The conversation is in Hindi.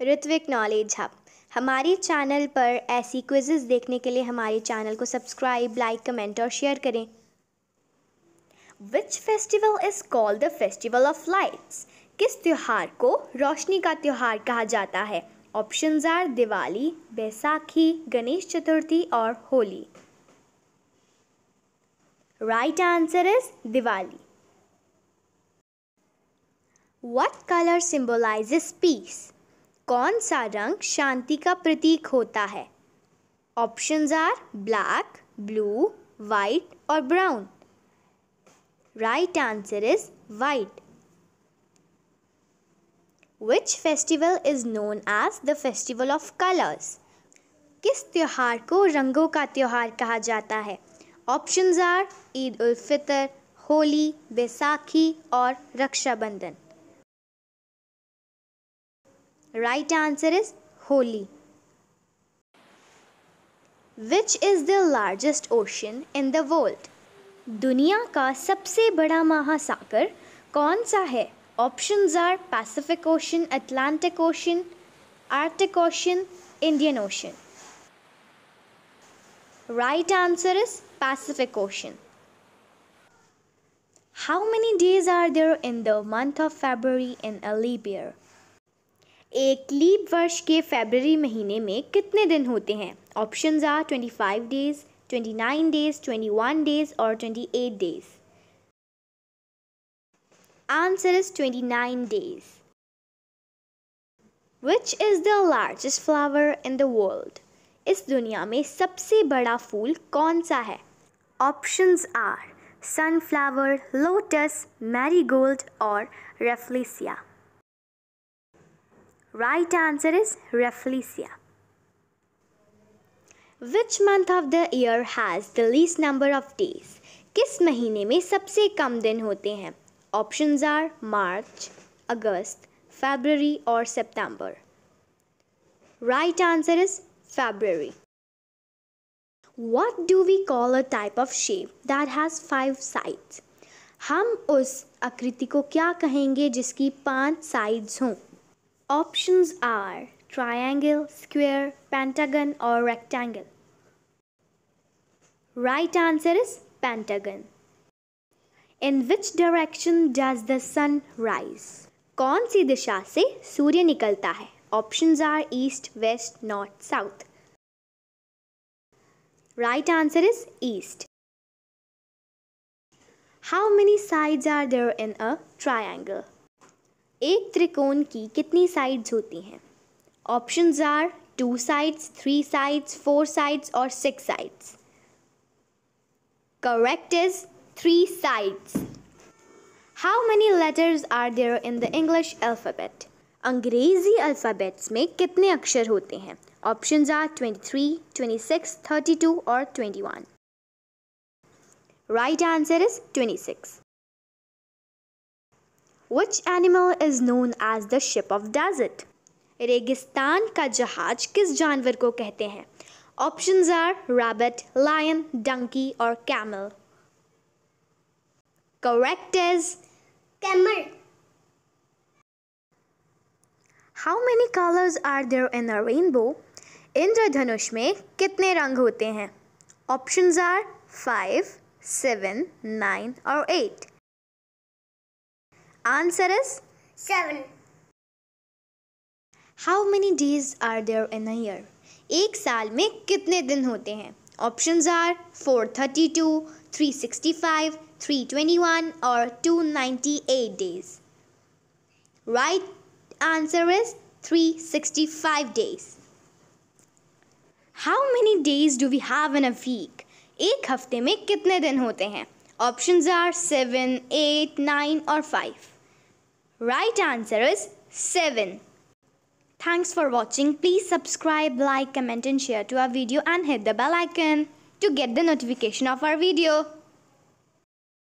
ऋत्विक नॉलेज हब हमारे चैनल पर ऐसी क्विजेज देखने के लिए हमारे चैनल को सब्सक्राइब लाइक कमेंट और शेयर करें which festival is called the festival of lights किस त्यौहार को रोशनी का त्यौहार कहा जाता है ऑप्शंस आर दिवाली बैसाखी गणेश चतुर्थी और Holi right answer is Diwali What color symbolizes peace? कौन सा रंग शांति का प्रतीक होता है options are black blue white और brown right answer is white which festival is known as the festival of colours किस त्यौहार को रंगों का त्यौहार कहा जाता है ऑप्शंस आर ईद उल फितर होली बैसाखी और Rakshabandhan Right answer is holy. Which is the largest ocean in the world? दुनिया का सबसे बड़ा महासागर कौन सा है options are Pacific Ocean, Atlantic Ocean, Arctic ocean Indian ocean Right answer is Pacific Ocean. How many days are there in the month of February in a leap year? एक लीप वर्ष के फेबररी महीने में कितने दिन होते हैं option are twenty five days twenty nine days twenty one days और twenty eight days is twenty 29 days which is the largest flower in the world इस दुनिया में सबसे बड़ा फूल कौन सा है options are sunflower lotus marigold और rafflesia Right answer is Rafflesia. Which month of the year has the least number of days? किस महीने में सबसे कम दिन होते हैं ऑप्शंस आर मार्च अगस्त फरवरी और सितंबर राइट आंसर इज फरवरी what do we call a type of shape that has five sides हम उस आकृति को क्या कहेंगे जिसकी पांच साइड्स हों Options are triangle, square, pentagon or rectangle. Right answer is pentagon. In which direction does the sun rise? कौन सी दिशा से सूर्य निकलता है options are east west north south right answer is east how many sides are there in a triangle एक त्रिकोण की कितनी साइड्स होती हैं options are two sides three sides four sides और six sides correct is three sides how many letters are there in the English alphabet अंग्रेजी अल्फ़ाबेट्स में कितने अक्षर होते हैं options are six thirty two और one right answer is six which animal is known as the ship of desert रेगिस्तान का जहाज किस जानवर को कहते हैं options are rabbit lion donkey और camel correct is camel how many colours are there in a rainbow इंद्रधनुष में कितने रंग होते हैं options are five seven nine और eight Answer is 7. How many days are there in a year? एक साल में कितने दिन होते हैं ऑप्शंस आर 432, 365, 321 और 298 days. Right answer is 365 days. How many days do we have in a week? एक हफ्ते में कितने दिन होते हैं options are seven eight nine और five Right answer is 7. Thanks for watching. Please subscribe, like, comment and share to our video and hit the bell icon to get the notification of our video.